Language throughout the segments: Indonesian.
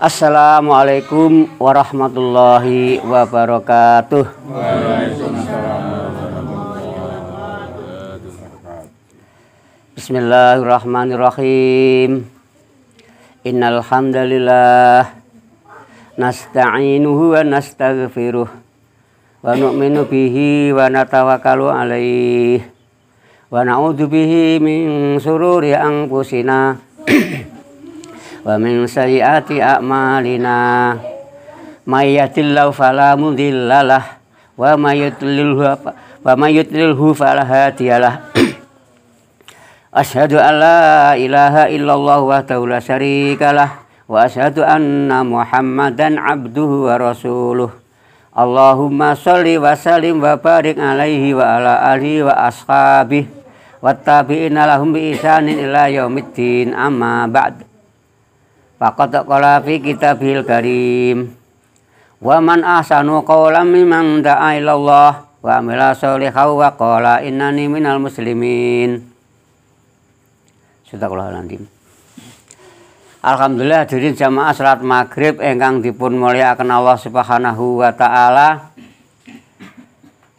Assalamualaikum warahmatullahi wabarakatuh. Bismillahirrahmanirrahim. Innal hamdalillah nasta'inuhu wa nastaghfiruh wa nu'minu bihi wa natawakkalu alaihi wa na'udzu bihi min syururi anfusina wa min sayyiati a'malina may yahdihillahu fala mudilla wa may wa may yudlilhu fala hadiyalah asyhadu an la ilaha illallah wa la syarikalah wa asyhadu anna muhammadan abduhu wa rasuluh Allahumma sholli wa sallim wa barik alaihi wa ala alihi wa ashabihi wa tabi'in lahum bi isanin ila yaumiddin amma ba'du Faqad qala fi kitabil karim wa man ahsanu qawlan mimman da'a ila Allah wa amila sholihan wa qala innani minal muslimin. Sadaqallahul Alhamdulillah hadirin jamaah salat maghrib engkang dipun mulyakaken Allah Subhanahu wa taala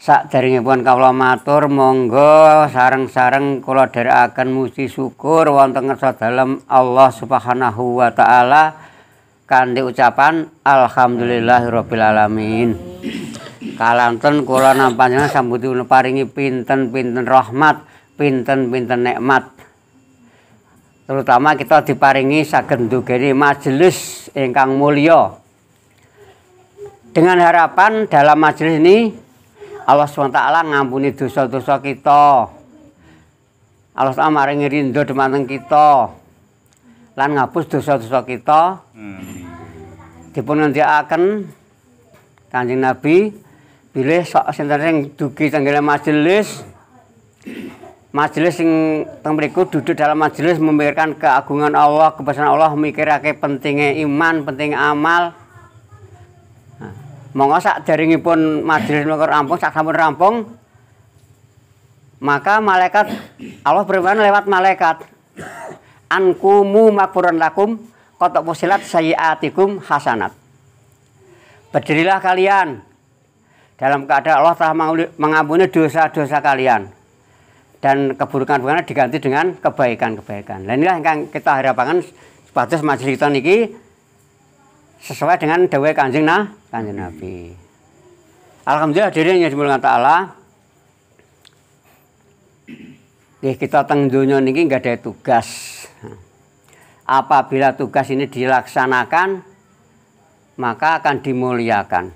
Sakderengipun kaulah matur monggo sarang-sarang kalau kula akan mesti syukur wonten ngerasa dalam Allah Subhanahu wa taala kandi ucapan alhamdulillahirabbil alamin. Kalanten kula nampaknya sambuti paringi pinten-pinten rahmat, pinten-pinten nikmat. Terutama kita diparingi sagendu ndugeni majelis ingkang mulia Dengan harapan dalam majelis ini Allah SWT ngampuni dosa-dosa kita Allah SWT maringi rindo dumateng kita lan ngapus dosa-dosa kita hmm. dipun nanti akan, kancing Nabi pilih sok sinten sing dugi tenggele majelis majelis sing teng duduk dalam majelis memikirkan keagungan Allah, kebesaran Allah, mikirake pentingnya iman, penting amal, monggo sak pun majelis mekor rampung sak sampun rampung maka malaikat Allah berfirman lewat malaikat ankumu makfuran lakum kotok musilat sayiatikum hasanat berdirilah kalian dalam keadaan Allah telah mengampuni dosa-dosa kalian dan keburukan-keburukan diganti dengan kebaikan-kebaikan. Nah inilah yang kita harapkan sepatutnya majelis kita niki sesuai dengan dewa kanjeng nah kanjeng Nabi. Alhamdulillah hadirin yang dimulakan Taala. kita teng dunia ini nggak ada tugas. Apabila tugas ini dilaksanakan maka akan dimuliakan.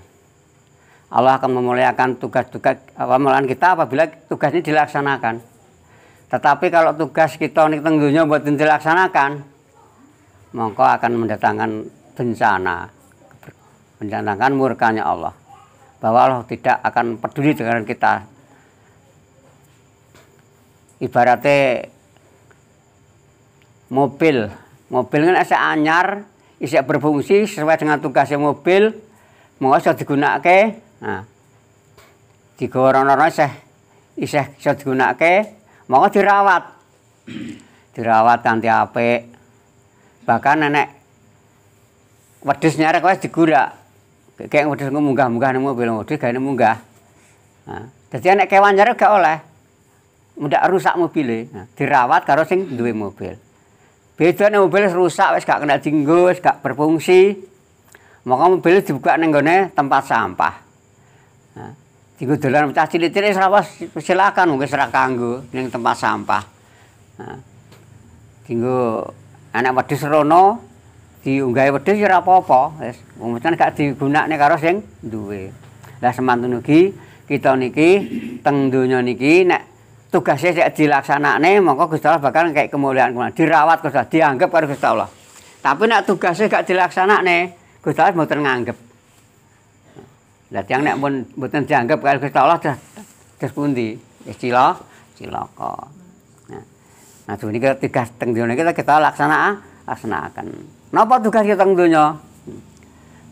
Allah akan memuliakan tugas-tugas amalan kita apabila tugas ini dilaksanakan. Tetapi kalau tugas kita ini dunia buat dilaksanakan, mongko akan mendatangkan bencana mencanangkan murkanya Allah bahwa Allah tidak akan peduli dengan kita ibaratnya mobil mobil kan asa anyar isek berfungsi sesuai dengan tugasnya mobil mau iso digunakan nah orang-orang isih isi iso digunakan, mau dirawat dirawat ganti apa bahkan nenek wedhus nyarek wes digurak. Kayak wedhus munggah-munggah nang mobil ya, wedhus gak munggah. Nah, jadi anak kewan nyarek gak oleh. Mudah rusak mobile, nah, dirawat karo sing duwe mobil. nih mobil rusak wes gak kena dinggo, gak berfungsi. Maka mobil dibuka nang tempat sampah. Nah, Tiga dolan pecah cilik-cilik serawas silakan mungkin serak kanggo tempat sampah. Nah, tinggu anak wadis rono diunggahi wedhus ya ora apa-apa wis nih gak digunakne karo sing duwe lah semantun ugi kita niki teng donya niki nek tugasnya sik dilaksanakne mongko Gusti Allah bakal kayak kemuliaan kemuliaan dirawat Gusti dianggap karo Gusti Allah tapi nek tugasnya gak dilaksanakne Gusti Allah mboten nganggep lah tiang nek pun mboten dianggap karo Gusti Allah terus pundi wis cilok cilaka nah nah kita tugas teng donya kita kita laksanakan laksanakan Napa tugas kita tentunya?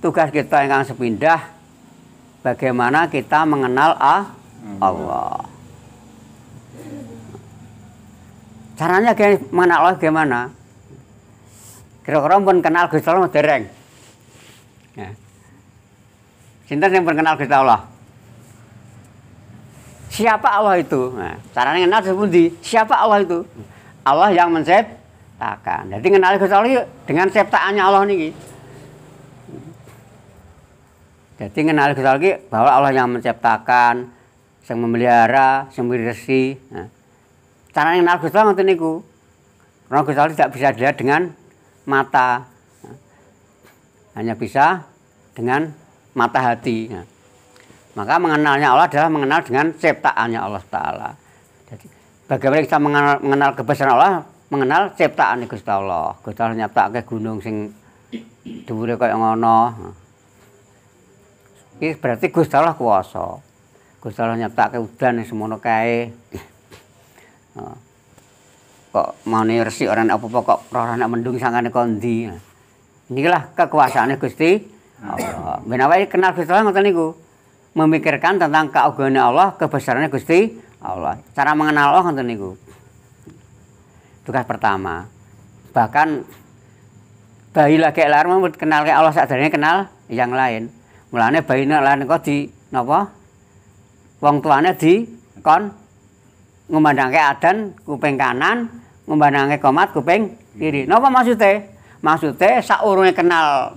Tugas kita yang sepindah bagaimana kita mengenal Allah. Caranya mengenal Allah gimana? Kira-kira pun kenal Gusti Allah dereng. Ya. Sinten yang kenal Gusti Allah? Siapa Allah itu? Nah, caranya kenal sepundi. Siapa Allah itu? Allah yang mencipta ciptakan. Jadi kenali Gusti Allah dengan ciptaannya Allah nih. Jadi kenali Gusti Allah bahwa Allah yang menciptakan, yang memelihara, yang bersih. Nah. Cara kenal Gusti Allah ngoten niku. Karena Gusti Allah tidak bisa dilihat dengan mata. Nah. Hanya bisa dengan mata hati. Nah. Maka mengenalnya Allah adalah mengenal dengan ciptaannya Allah Ta'ala. Jadi bagaimana kita mengenal, mengenal kebesaran Allah mengenal ciptaane Gusti Allah. Gusti Allah nyiptakake gunung sing dhuwure kaya ngono. Iki berarti Gusti Allah kuwasa. Gusti Allah nyiptakake udan sing semono kae. kok mau resik orang apa-apa kok ora nek mendung sangane kondi. Inilah kekuasaannya, Gusti Allah. Ben kenal Gusti Allah ngoten niku. Memikirkan tentang keagungan Allah, kebesarannya Gusti Allah. Cara mengenal Allah ngoten niku tugas pertama bahkan bayi lagi lar mau kenal ke Allah sadarnya kenal yang lain mulanya bayi lain kok di napa wong tuanya di kon ke adan kuping kanan ke komat kuping kiri hmm. napa maksudnya maksudnya saurunge kenal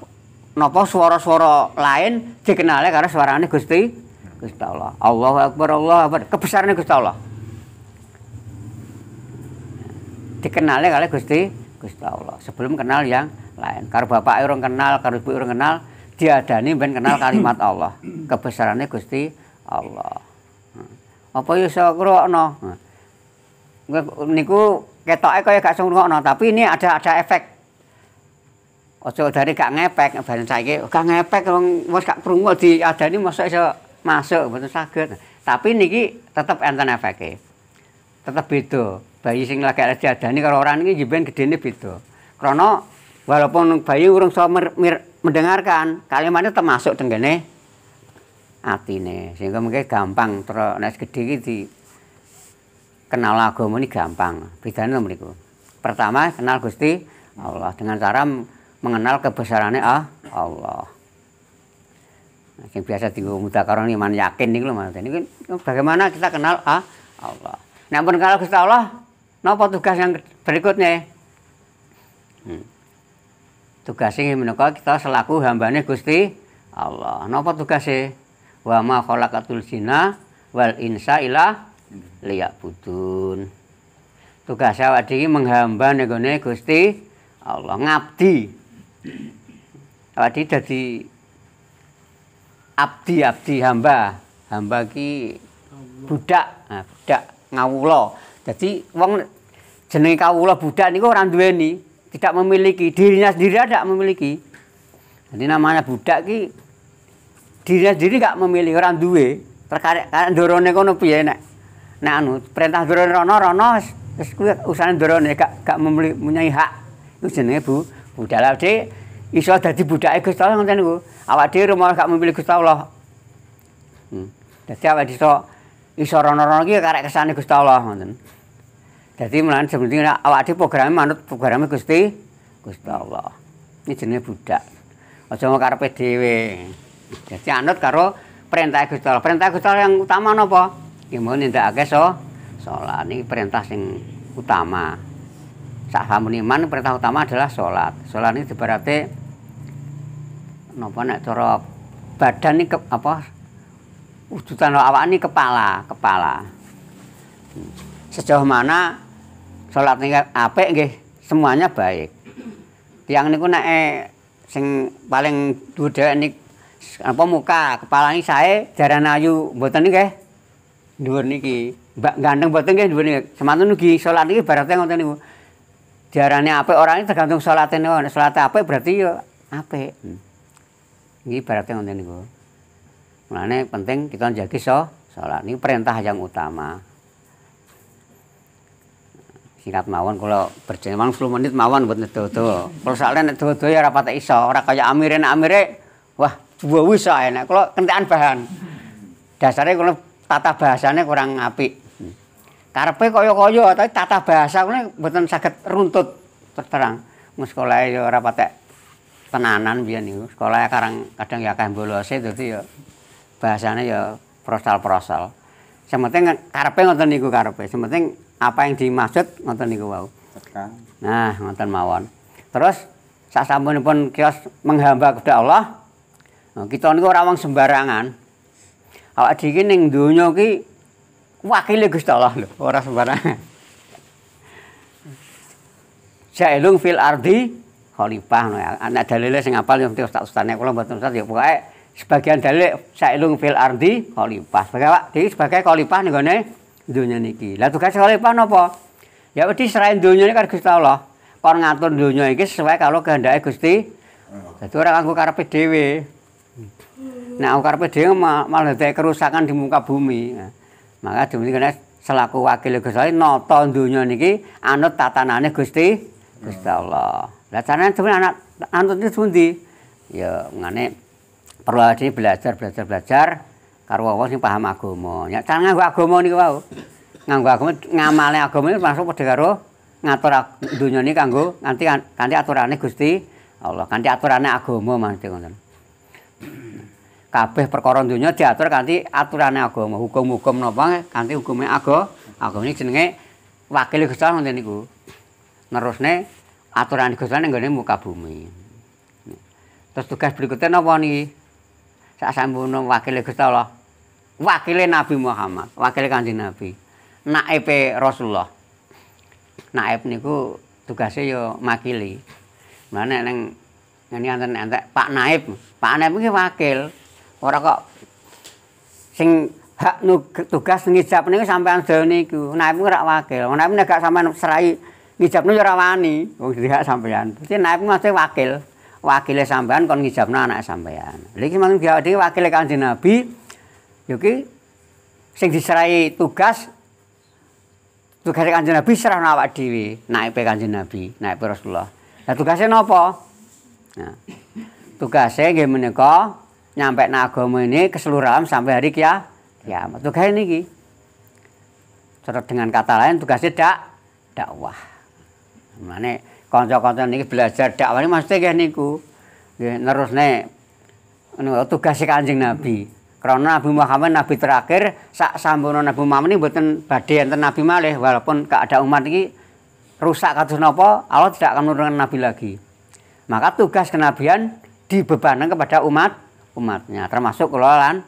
napa suara-suara lain dikenalnya karena suaranya Gusti Gusti Allah Allahu akbar Allahu akbar kebesarane Gusti Allah dikenalnya kali Gusti Gusti Allah sebelum kenal yang lain karo bapak orang kenal karo ibu orang kenal dia diadani ben kenal kalimat Allah kebesarannya Gusti Allah apa yo ya iso ngrokno niku ketoke kaya gak no, tapi ini ada ada efek Ojo dari gak ngepek bareng saiki gak ngepek wong wis gak krungu diadani mosok iso masuk mboten saged tapi niki tetep enten efeke tetep beda bayi sing lagi ada-ada nih kalau orang jiben jeben nih gitu. krono walaupun bayi urung mer, mendengarkan, kalimatnya termasuk hati atine. Sehingga mungkin gampang terus nek gede gitu kenal agama ini gampang. Bedanya itu. Pertama kenal Gusti Allah dengan cara mengenal kebesarannya ah Allah. Yang nah, biasa muda mudakaron iman yakin nih loh mas? Ini kan, bagaimana kita kenal ah Allah. Namun kalau kita Allah Napa tugas yang berikutnya? Hmm. Tugas ini menunggu kita selaku hambanya Gusti Allah. Napa tugasnya? Wa ma kholakatul jinna wal insa liyak budun. Tugas awak dhewe menghamba nenggone Gusti Allah ngabdi. Awak dhewe abdi abdi hamba. Hamba ki budak, nah, budak ngawula. jadi wong jenenge kawula budak niku ora duweni, tidak memiliki, dirinya sendiri tidak memiliki. Jadi namanya budak ki dirinya sendiri gak memilih orang duwe, perkara dorone kono piye nek nek anu perintah dorone rono rono wis kuwi usahane dorone gak gak memiliki punya hak. Iku jenenge bu budak lah de iso dadi budake Gusti Allah ngoten niku. Awak dhewe rumah gak memilih Gusti Allah. Hmm. Dadi awak iso iso rono-rono iki ya karek kesane Gusti Allah ngoten. Jadi melainkan sebenarnya awak di programnya manut programnya Gusti Gusti Allah. Ini jenis budak. Aja mau karepe dhewe. Jadi anut karo perintah Gusti Allah. Perintah Gusti Allah yang utama nopo. Ya mau nindakake so salat. Ini perintah yang utama. Sahamun iman perintah utama adalah sholat. Sholat ini diberarti napa nek cara badan ini ke, apa wujudan awak ini kepala, kepala. Hmm. Sejauh mana Sholat ini kan, apik nggih semuanya baik. Tiang niku nek eh, sing paling duda ini apa muka kepala ini saya jaran ayu ini nggih. Dhuwur niki. Mbak ganteng mboten nggih dhuwur niki. Semanten sholat ini niki barate ngoten niku. Diarani apa orang ini tergantung sholat niku. sholat salate berarti yo ini hmm. Niki barate ngoten niku. Mulane penting kita njagi so sholat ini perintah yang utama singkat mawon kalau berjalan mawon 10 menit mawon buat nedo-do. Kalau soalnya nedo-do ya rapat iso, orang kaya amirin amire wah dua iso enak kalau kentekan bahan. Dasarnya kalau tata bahasanya kurang apik. Karpe koyo koyo tapi tata bahasa kuwi mboten saged runtut terang. Mun sekolah ya rapatnya tenanan biar nih. Sekolah ya kadang kadang ya akeh itu dadi ya bahasanya ya prosal-prosal sementing karpe ngonten niku karpe sementing apa yang dimaksud ngonten niku bau nah ngonten mawon terus pun kios menghamba kepada Allah nah, kita niku orang sembarangan awak di ning donya ki wakili Gusti Allah lho orang sembarangan Jailung fil ardi khalifah anak dalile sing apal yang ustaz ustazane kalau mboten ustaz ya sebagian dalil sailung fil ardi khalifah. Sebagai Pak, jadi sebagai khalifah nenggone dunia niki. Lah tugas khalifah napa? Ya berarti selain dunia ini kan Gusti Allah. kau ngatur dunia ini sesuai kalau kehendak Gusti. Jadi orang aku karpe dewi Nah, aku karepe dhewe malah dadi kerusakan di muka bumi. Nah, maka dunia karena selaku wakil Gusti Allah nonton dunia niki anut tatanannya Gusti Gusti Allah. Lah carane anak anut itu Ya ngene perlu aja belajar belajar belajar karo wong wong sing paham agama ya cara nganggo agama niku wau nganggo agama ngamale agama niku masuk padha karo ngatur dunia ini kanggo nanti nanti aturannya gusti Allah nanti aturannya agama mantep ngoten kabeh perkara dunia diatur kanthi aturane agama hukum-hukum napa kanthi hukume agama agama iki jenenge wakil Gusti Allah niku nerusne aturan Gusti Allah nggone muka bumi terus tugas berikutnya napa niki sak sampune wakile Gusti Allah. Wakile Nabi Muhammad, wakile Kanjeng Nabi. Naibe Rasulullah. Naib niku tugase ya makili. Mane neng ngene enten entek Pak Naib. Pak Naib iki wakil. Ora kok sing hak tugas ngijab niku sampean dhewe niku. Naib ora wakil. Naib nek gak sampean serai ngijab ya ora wani. Wong dhewe sampean. Dadi naib mesti wakil. wakile sampean kon ngijabno anak sampean. Lha iki mang dheweke wakile Kanjeng Nabi yo ya ki sing diserai tugas tugas Kanjeng Nabi serah awak dhewe, naik Kanjeng Nabi, naik Rasulullah. Lah tugasnya nopo, Nah, tugasnya nggih menika nyampe agama ini keseluruhan sampai hari kia ya, tugas ini ki, Terus dengan kata lain tugasnya dak dakwah. mana? kanca-kanca niki belajar dakwah ini maksudnya kayak niku nggih nerusne anu, tugas Kanjeng Nabi karena Nabi Muhammad Nabi terakhir sak sampurna Nabi Muhammad ini buatan badai ter Nabi malih walaupun ada umat ini rusak kados napa Allah tidak akan menurunkan Nabi lagi maka tugas kenabian dibebankan kepada umat umatnya termasuk kelolaan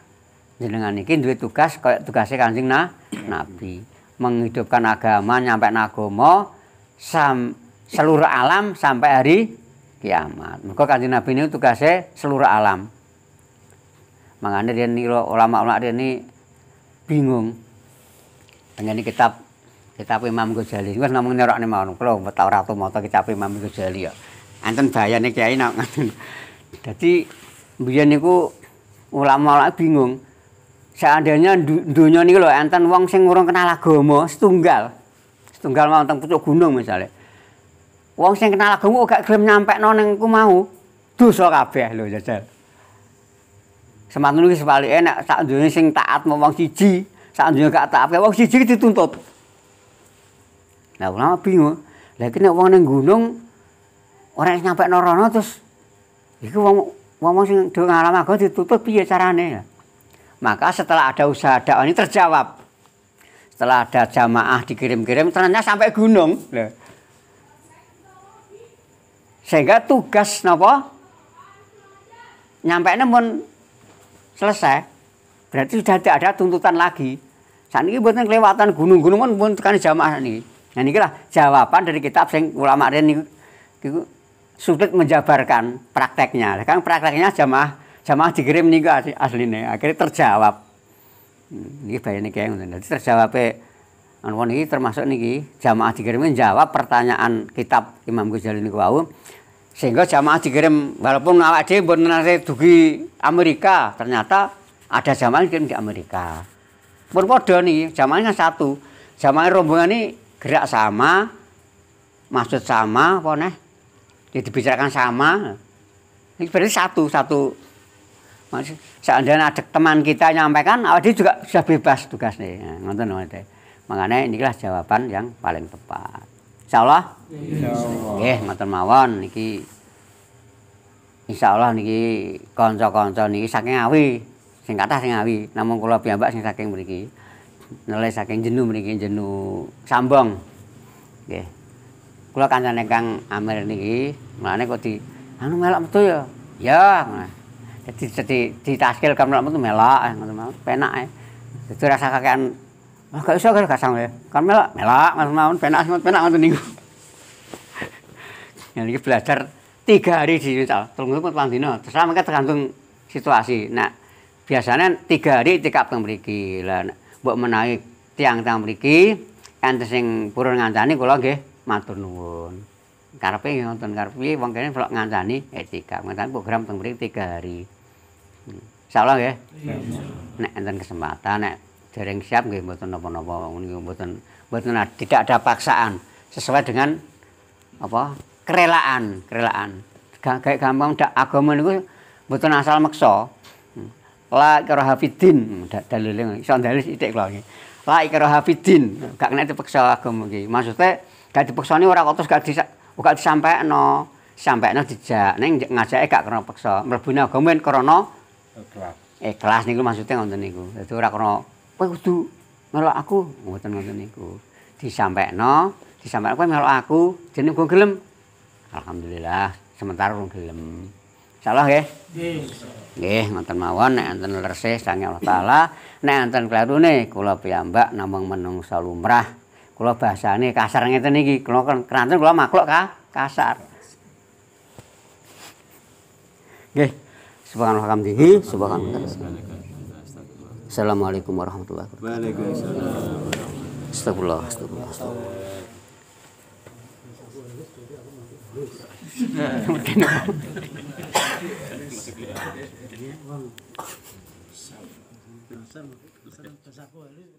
jenengan ini duwe tugas kayak tugasnya Kanjeng nah, Nabi menghidupkan agama nyampe agama sam seluruh alam sampai hari kiamat. Maka kanjeng Nabi ini tugasnya seluruh alam. Makanya dia nih ulama-ulama dia ini bingung. Pengen kitab kitab Imam Ghazali. Wes namung nerokne mawon. mau tak ora tau maca kitab Imam Ghazali ya. Anten nih kiai nak ngoten. Jadi mbiyen niku ulama-ulama bingung. Seandainya dunia nih lho anten wong sing urung kenal agama setunggal. Setunggal mau tentang pucuk gunung misalnya. Wong sing kenal agama gak gelem nyampekno ning ku mau dosa kabeh lho jajal. Semanten iki sepalike nek sak dunya sing taat mau wong siji, sak dunya gak taat wong siji dituntut. Lah ulama bingung. Lah iki nek wong ning gunung ora nyampe rono terus iku wong wong sing do ngalam agama dituntut piye carane ya? Maka setelah ada usaha dakwah ini terjawab. Setelah ada jamaah dikirim-kirim ternyata sampai gunung. Sehingga tugas nopo nyampe namun selesai. Berarti sudah tidak ada tuntutan lagi. Saat ini buatnya kelewatan gunung-gunung pun pun tekan jamaah ini. Nah ini lah jawaban dari kitab sing ulama ini sulit menjabarkan prakteknya. Kan prakteknya jamaah jamaah dikirim nih aslinya akhirnya terjawab. Hmm, ini nih kayak nanti Jadi terjawab Anwar ini termasuk nih jamaah dikirim jawab pertanyaan kitab Imam Ghazali ini wau sehingga jamaah dikirim walaupun awak dhewe mboten nate dugi Amerika ternyata ada jamaah dikirim di Amerika pun padha nih jamaahnya satu jamaah rombongan ini gerak sama maksud sama apa nih ya dibicarakan sama ini berarti satu satu Maksud, seandainya ada teman kita nyampaikan, awak dia juga sudah bebas tugasnya. Nah, ngoten ngoten. Makanya inilah jawaban yang paling tepat. Insya Allah. Oke, matur mawon niki. Insya Allah niki konco-konco niki saking awi, sing kata sing awi. Namun kalau piyambak sing saking beriki, nelay saking jenuh beriki jenuh sambong. Oke, kalau kancan kang Amir niki, mana kok di, anu melak betul ya? Ya, jadi jadi di taskil kamu melak betul melak, penak ya. Itu rasa kakean mah usah iso kasang ya kan melak melak mas naon penak mas penak mas minggu yang lagi belajar tiga hari di digital terus itu petang dino terus mereka tergantung situasi nah biasanya tiga hari tikap teng mriki lah mbok menawi tiang teng mriki ente sing purun ngancani kula nggih matur nuwun karepe nonton karpi, wong kene vlog ngancani etika eh, ngancani program teng tiga hari hmm. insyaallah nggih iya, nek enten kesempatan nek dereng siap nggih mboten napa-napa mboten mboten tidak ada paksaan sesuai dengan apa kerelaan kerelaan kayak gampang dak agama niku mboten asal maksa hmm. la karo hafidin hmm, dalile iso dalil sithik kula iki la karo hafidin gak kena dipaksa agama iki maksudnya gak dipaksani ora kok terus gak disa, gak disampaikno sampaikno dijak ning ngajake gak kena paksa mlebune agama krana ikhlas ikhlas niku maksudnya ngoten niku dadi ora krana kowe kudu melok aku ngoten ngoten niku disampaikno disampaikno kowe melok aku jeneng go gelem alhamdulillah sementara rung gelem insyaallah nggih nggih ngoten mawon nek enten lersih sange Allah taala nek enten klarune kula piyambak namung menungsa lumrah kula bahasane kasar ngeten iki kula keranten kula makhluk ka kasar nggih subhanallah hamdihi subhanallah Assalamualaikum warahmatullahi wabarakatuh. Waalaikumsalam. Astagfirullah, astagfirullah, astagfirullah.